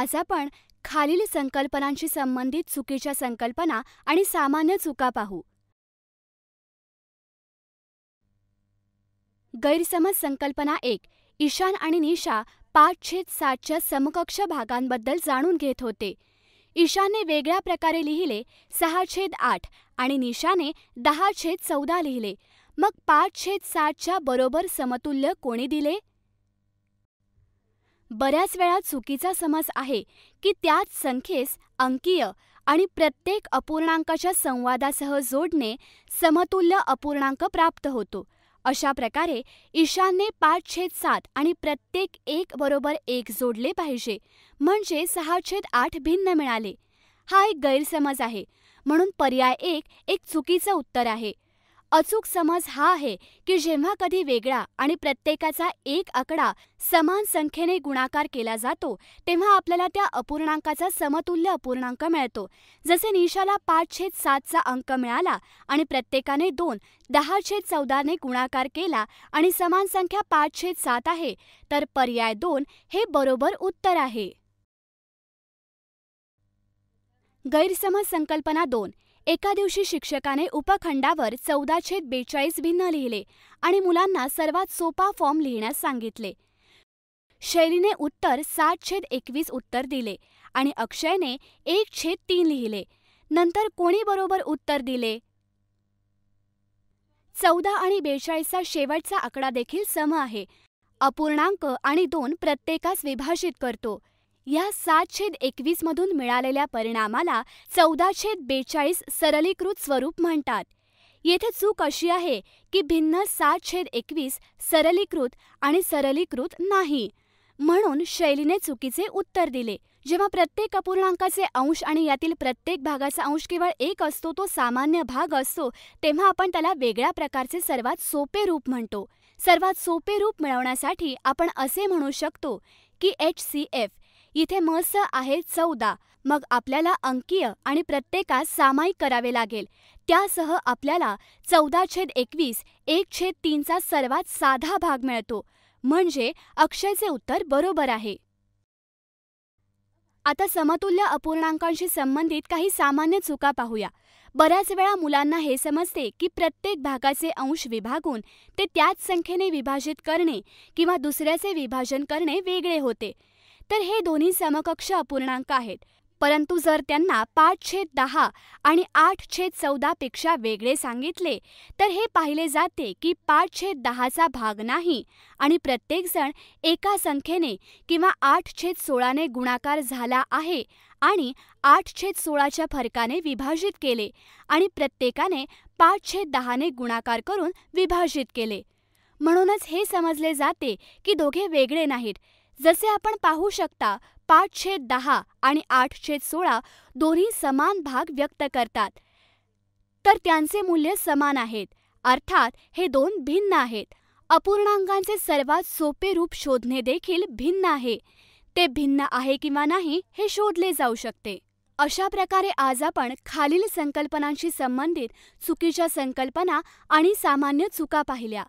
आज आपण खालील संकल्पनांशी संबंधित चुकीच्या संकल्पना आणि सामान्य चुका पाहू गैरसमज संकल्पना एक ईशान आणि निशा पाच छेद सातच्या समकक्ष भागांबद्दल जाणून घेत होते ईशानने वेगळ्या प्रकारे लिहिले सहा छेद आठ आणि निशाने दहा छेद चौदा लिहिले मग पाच छेद सातच्या बरोबर समतुल्य कोणी दिले बऱ्याच वेळा चुकीचा समज आहे की त्याच संख्येस अंकीय आणि प्रत्येक अपूर्णांकाच्या संवादासह जोडणे समतुल्य अपूर्णांक प्राप्त होतो अशा प्रकारे ईशानने पाच छेद सात आणि प्रत्येक एक बरोबर एक जोडले पाहिजे म्हणजे सहा छेद आठ भिन्न मिळाले हा एक गैरसमज आहे म्हणून पर्याय एक एक चुकीचं उत्तर आहे अचूक समज हा आहे की जेव्हा कधी वेगळा आणि प्रत्येकाचा एक आकडा समान संख्येने गुणाकार केला जातो तेव्हा आपल्याला त्या अपूर्णांकाचा समतुल्य अपूर्णांक मिळतो जसे निशाला पाच छेद सातचा अंक मिळाला आणि प्रत्येकाने दोन दहा छेद चौदाने गुणाकार केला आणि समान संख्या पाच छेद सात आहे तर पर्याय दोन हे बरोबर उत्तर आहे गैरसमज संकल्पना दोन एका दिवशी शिक्षकाने उपखंडावर चौदा छेद बेचाळीस भिन्न लिहिले आणि मुलांना सर्वात सोपा फॉर्म लिहिण्यास सांगितले शैलीने उत्तर सात छेद एकवीस उत्तर दिले आणि अक्षयने एक छेद तीन लिहिले नंतर कोणी बरोबर उत्तर दिले चौदा आणि बेचाळीसचा शेवटचा आकडा देखील सम आहे अपूर्णांक आणि दोन प्रत्येकास विभाषित करतो या सात छेद मधून मिळालेल्या परिणामाला चौदा छेद बेचाळीस सरलीकृत स्वरूप म्हणतात येथे चूक अशी आहे की भिन्न सात छेद एकवीस सरलीकृत आणि सरलीकृत नाही म्हणून शैलीने चुकीचे उत्तर दिले जेव्हा प्रत्येक अपूर्णांकाचे अंश आणि यातील प्रत्येक भागाचा अंश केवळ एक असतो तो सामान्य भाग असतो तेव्हा आपण त्याला वेगळ्या प्रकारचे सर्वात सोपे रूप म्हणतो सर्वात सोपे रूप मिळवण्यासाठी आपण असे म्हणू शकतो की एच सी एफ इथे म्हस आहे चौदा मग आपल्याला अंकीय आणि प्रत्येकास सामायिक करावे लागेल त्यासह आपल्याला चौदा छेद एकवीस एक छेद तीनचा सर्वात साधा भाग मिळतो म्हणजे अक्षयचे उत्तर बरोबर आहे आता समतुल्य अपूर्णांकांशी संबंधित काही सामान्य चुका पाहूया बऱ्याच वेळा मुलांना हे समजते की प्रत्येक भागाचे अंश विभागून ते त्याच संख्येने विभाजित करणे किंवा दुसऱ्याचे विभाजन करणे वेगळे होते तर हे दोन्ही समकक्ष अपूर्णांक आहेत परंतु जर त्यांना पाच छेद दहा आणि आठ छेद पेक्षा वेगळे सांगितले तर हे पाहिले जाते की पाच छेद दहाचा भाग नाही आणि प्रत्येकजण एका संख्येने किंवा आठ छेद सोळाने गुणाकार झाला आहे आणि आठ छेद सोळाच्या फरकाने विभाजित केले आणि प्रत्येकाने पाच छेद दहाने गुणाकार करून विभाजित केले म्हणूनच हे समजले जाते की दोघे वेगळे नाहीत जसे आपण पाहू शकता पाच छेद दहा आणि आठ छेद सोळा दोन्ही समान भाग व्यक्त करतात तर त्यांचे मूल्य समान आहेत अर्थात हे दोन भिन्न आहेत अपूर्णांकांचे सर्वात सोपे रूप शोधणे देखील भिन्न आहे ते भिन्न आहे किंवा नाही हे शोधले जाऊ शकते अशा प्रकारे आज आपण खालील संकल्पनांशी संबंधित चुकीच्या संकल्पना आणि सामान्य चुका पाहिल्या